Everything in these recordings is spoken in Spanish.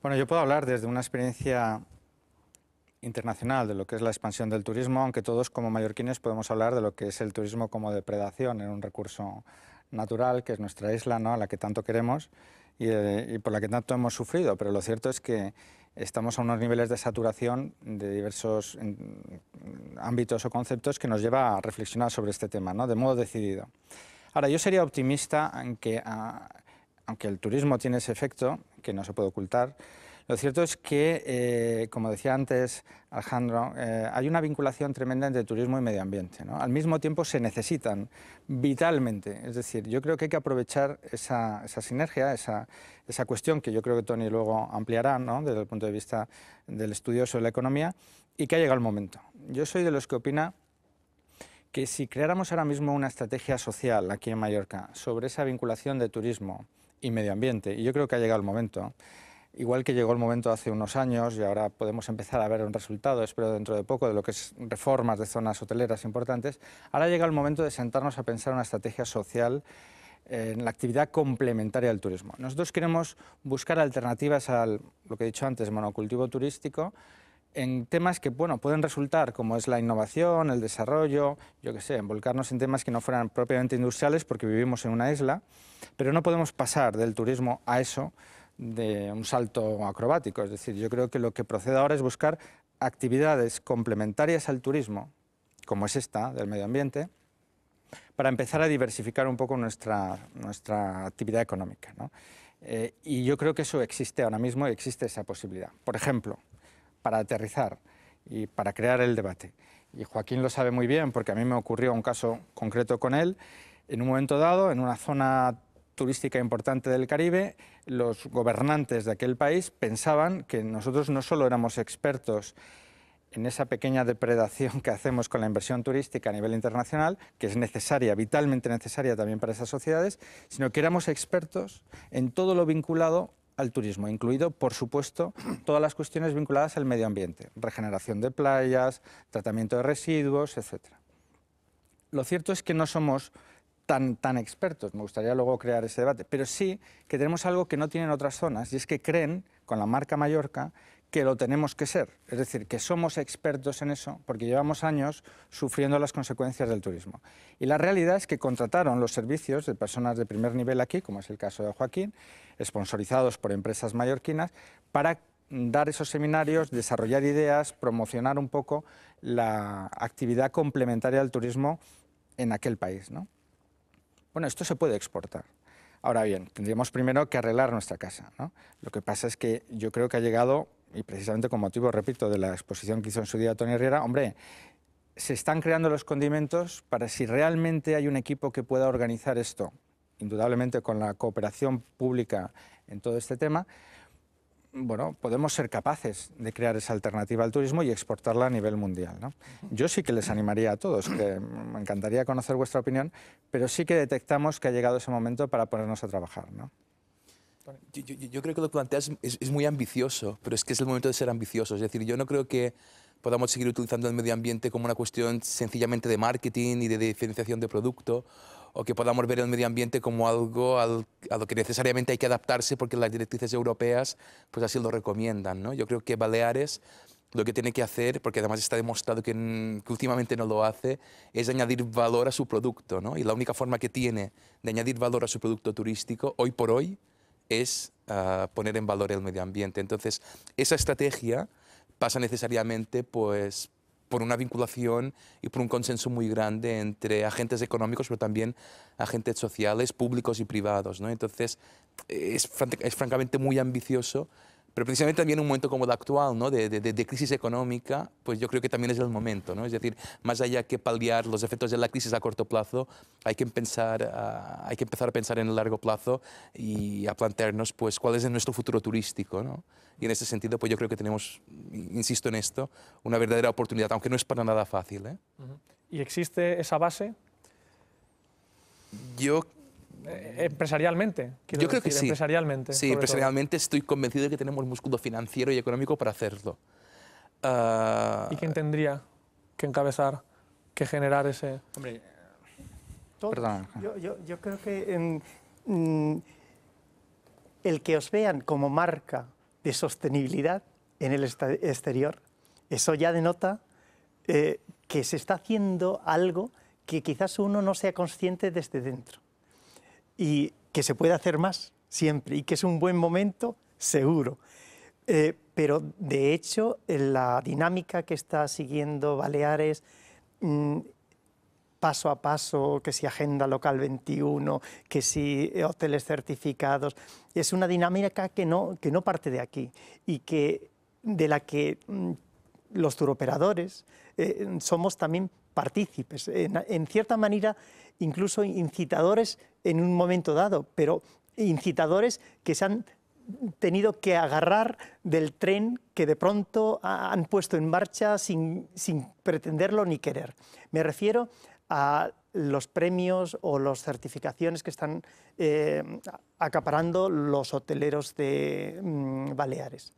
Bueno, yo puedo hablar desde una experiencia internacional de lo que es la expansión del turismo, aunque todos como mallorquines podemos hablar de lo que es el turismo como depredación en un recurso natural, que es nuestra isla, ¿no? a la que tanto queremos y, eh, por la que tanto hemos sufrido. Pero lo cierto es que estamos a unos niveles de saturación de diversos ámbitos o conceptos que nos lleva a reflexionar sobre este tema, ¿no? de modo decidido. Ahora, yo sería optimista en que, ah, aunque el turismo tiene ese efecto, que no se puede ocultar. Lo cierto es que, eh, como decía antes Alejandro, eh, hay una vinculación tremenda entre turismo y medio ambiente. Al mismo tiempo se necesitan vitalmente. Es decir, yo creo que hay que aprovechar esa, sinergia, esa, cuestión que yo creo que Tony luego ampliará desde el punto de vista del estudio sobre la economía y que ha llegado el momento. Yo soy de los que opina que si creáramos ahora mismo una estrategia social aquí en Mallorca sobre esa vinculación de turismo, y medio ambiente. Y yo creo que ha llegado el momento. Igual que llegó el momento hace unos años y ahora podemos empezar a ver un resultado, espero dentro de poco, de lo que es reformas de zonas hoteleras importantes, ahora llega el momento de sentarnos a pensar una estrategia social eh, en la actividad complementaria al turismo. Nosotros queremos buscar alternativas al, lo que he dicho antes, monocultivo turístico, en temas que bueno, pueden resultar, como es la innovación, el desarrollo, yo qué sé, envolcarnos en temas que no fueran propiamente industriales porque vivimos en una isla, pero no podemos pasar del turismo a eso de un salto acrobático. Es decir, yo creo que lo que procede ahora es buscar actividades complementarias al turismo, como es esta del medio ambiente, para empezar a diversificar un poco nuestra, nuestra actividad económica. ¿no? Eh, y yo creo que eso existe ahora mismo y existe esa posibilidad. Por ejemplo, para aterrizar y para crear el debate. Y Joaquín lo sabe muy bien porque a mí me ocurrió un caso concreto con él. En un momento dado, en una zona turística importante del Caribe, los gobernantes de aquel país pensaban que nosotros no solo éramos expertos en esa pequeña depredación que hacemos con la inversión turística a nivel internacional, que es necesaria, vitalmente necesaria también para esas sociedades, sino que éramos expertos en todo lo vinculado al turismo, incluido, por supuesto, todas las cuestiones vinculadas al medio ambiente, regeneración de playas, tratamiento de residuos, etc. Lo cierto es que no somos tan, tan expertos, me gustaría luego crear ese debate, pero sí que tenemos algo que no tienen otras zonas, y es que creen, con la marca Mallorca, que lo tenemos que ser, es decir, que somos expertos en eso porque llevamos años sufriendo las consecuencias del turismo. Y la realidad es que contrataron los servicios de personas de primer nivel aquí, como es el caso de Joaquín, sponsorizados por empresas mallorquinas, para dar esos seminarios, desarrollar ideas, promocionar un poco la actividad complementaria al turismo en aquel país. Bueno, esto se puede exportar. Ahora bien, tendríamos primero que arreglar nuestra casa. Lo que pasa es que yo creo que ha llegado y precisamente con motivo, repito, de la exposición que hizo en su día Tony Herrera, hombre, se están creando los condimentos para si realmente hay un equipo que pueda organizar esto, indudablemente con la cooperación pública en todo este tema, bueno, podemos ser capaces de crear esa alternativa al turismo y exportarla a nivel mundial. ¿no? Yo sí que les animaría a todos, que me encantaría conocer vuestra opinión, pero sí que detectamos que ha llegado ese momento para ponernos a trabajar. ¿no? Yo, creo que lo que planteas es, muy ambicioso, pero es que es el momento de ser ambicioso. Es decir, yo no creo que podamos seguir utilizando el medio ambiente como una cuestión sencillamente de marketing y de diferenciación de producto, o que podamos ver el medio ambiente como algo a lo que necesariamente hay que adaptarse porque las directrices europeas pues así lo recomiendan. ¿no? Yo creo que Baleares lo que tiene que hacer, porque además está demostrado que, mm, que, últimamente no lo hace, es añadir valor a su producto. ¿no? Y la única forma que tiene de añadir valor a su producto turístico, hoy por hoy, es ah, poner en valor el medio ambiente. Entonces, esa estrategia pasa necesariamente pues, por una vinculación y por un consenso muy grande entre agentes económicos, pero también agentes sociales, públicos y privados. ¿no? Entonces, es francamente muy ambicioso pero precisamente también en un momento como el actual, ¿no? de, crisis económica, pues yo creo que también es el momento. ¿no? Es decir, más allá que paliar los efectos de la crisis a corto plazo, hay que, pensar, hay que empezar a pensar en el largo plazo y a plantearnos pues, cuál es nuestro futuro turístico. ¿no? Y en ese sentido, pues yo creo que tenemos, insisto en esto, una verdadera oportunidad, aunque no es para nada fácil. ¿eh? ¿Y existe esa base? Yo eh, empresarialmente. Yo creo que sí. Empresarialmente, sí, empresarialmente estoy convencido de que tenemos músculo financiero y económico para hacerlo. Ah, ¿Y quién tendría que encabezar, que generar ese...? Hombre, eh, Perdón. Yo, yo, creo que em, mm, el que os vean como marca de sostenibilidad en el exterior, eso ya denota eh, que se está haciendo algo que quizás uno no sea consciente desde dentro y que se puede hacer más siempre y que es un buen momento seguro. Eh, pero de hecho la dinámica que está siguiendo Baleares mm, paso a paso, que si Agenda Local 21, que si eh, hoteles certificados, es una dinámica que no, que no parte de aquí y que de la que mm, los turoperadores eh, somos también partícipes, en, cierta manera incluso incitadores en un momento dado, pero incitadores que se han tenido que agarrar del tren que de pronto han puesto en marcha sin, pretenderlo ni querer. Me refiero a los premios o las certificaciones que están eh, acaparando los hoteleros de mm, Baleares.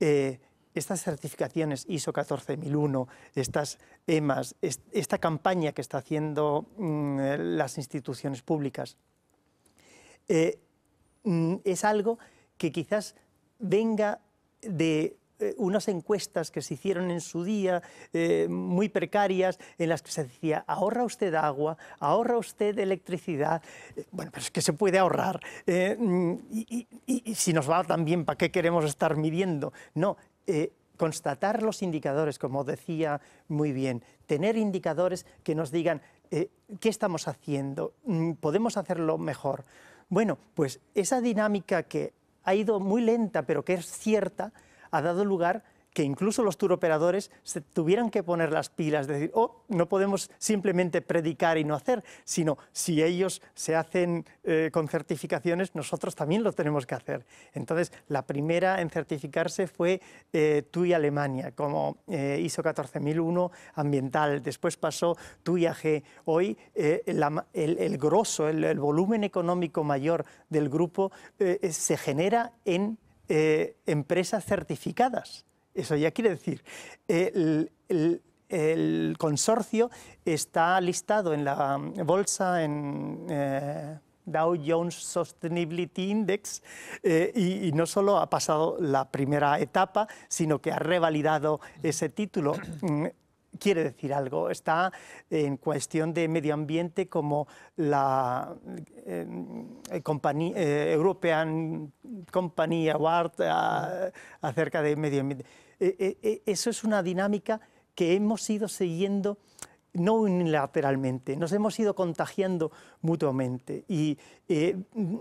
Eh, estas certificaciones ISO 14001, estas EMAs, esta campaña que están haciendo mm, las instituciones públicas, eh, mm, es algo que quizás venga de eh, unas encuestas que se hicieron en su día, eh, muy precarias, en las que se decía, ahorra usted agua, ahorra usted electricidad, bueno, pero es que se puede ahorrar, mm, y, y, si nos va tan bien, ¿para qué queremos estar midiendo? No, eh, constatar los indicadores, como decía muy bien, tener indicadores que nos digan eh, qué estamos haciendo, mm, podemos hacerlo mejor. Bueno, pues esa dinámica que ha ido muy lenta, pero que es cierta, ha dado lugar que incluso los turoperadores se tuvieran que poner las pilas, decir, oh, no podemos simplemente predicar y no hacer, sino si ellos se hacen eh, con certificaciones, nosotros también lo tenemos que hacer. Entonces, la primera en certificarse fue eh, TUI Alemania, como eh, ISO 14001 ambiental, después pasó TUI AG. Hoy el, grosso, el, volumen económico mayor del grupo se genera en empresas certificadas. Eso ya quiere decir, el, consorcio está listado en la bolsa en... Eh, Dow Jones Sustainability Index eh, y, y, no solo ha pasado la primera etapa, sino que ha revalidado ese título. Mm, quiere decir algo, está en cuestión de medio ambiente como la eh, eh, eh, European Company Award ah, acerca de medio ambiente. E, e, e, eso es una dinámica que hemos ido siguiendo no unilateralmente, nos hemos ido contagiando mutuamente. Y mm,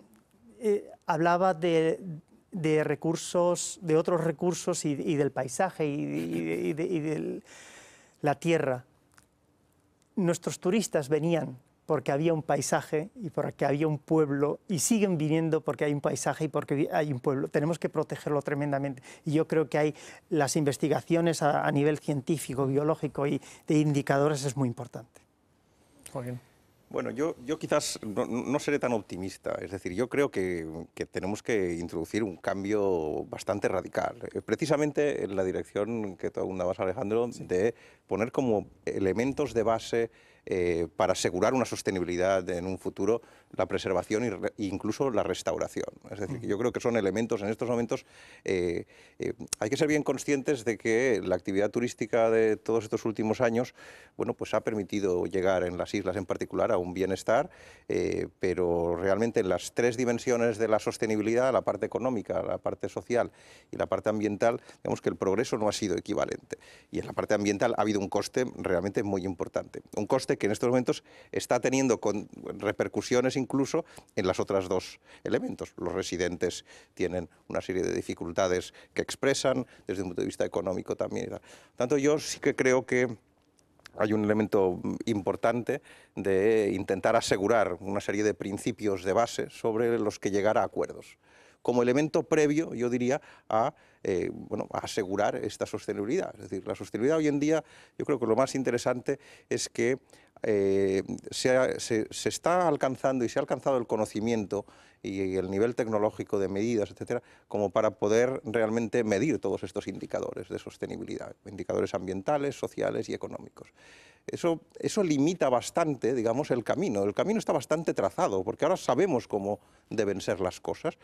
hablaba de, de recursos, de otros recursos y, del paisaje y del la tierra. Nuestros turistas venían porque había un paisaje y porque había un pueblo y siguen viniendo porque hay un paisaje y porque hay un pueblo. Tenemos que protegerlo tremendamente y yo creo que hay las investigaciones a, nivel científico, biológico y de indicadores es muy importante. Bueno, yo, quizás no, seré tan optimista. Es decir, yo creo que, tenemos que introducir un cambio bastante radical. Eh, precisamente en la dirección que tú abundabas, Alejandro, de poner como elementos de base eh, para asegurar una sostenibilidad en un futuro la preservación e incluso la restauración. Es decir, yo creo que son elementos en estos momentos. Eh, eh, hay que ser bien conscientes de que la actividad turística de todos estos últimos años, bueno, pues ha permitido llegar en las islas en particular a un bienestar, eh, pero realmente en las tres dimensiones de la sostenibilidad, la parte económica, la parte social y la parte ambiental, digamos que el progreso no ha sido equivalente. Y en la parte ambiental ha habido un coste realmente muy importante. Un coste que en estos momentos está teniendo con repercusiones incluso en las otras dos elementos. Los residentes tienen una serie de dificultades que expresan desde un punto de vista económico también. tanto, yo sí que creo que hay un elemento mm, importante de intentar asegurar una serie de principios de base sobre los que llegar a acuerdos como elemento previo, yo diría, eh, a, asegurar esta sostenibilidad. Es decir, la sostenibilidad hoy en día, yo creo que lo más interesante es que eh, se, está alcanzando y se ha alcanzado el conocimiento y, el nivel tecnológico de medidas, etcétera, como para poder realmente medir todos estos indicadores de sostenibilidad, indicadores ambientales, sociales y económicos. Eso, eso limita bastante, digamos, el camino. El camino está bastante trazado, porque ahora sabemos cómo deben ser las cosas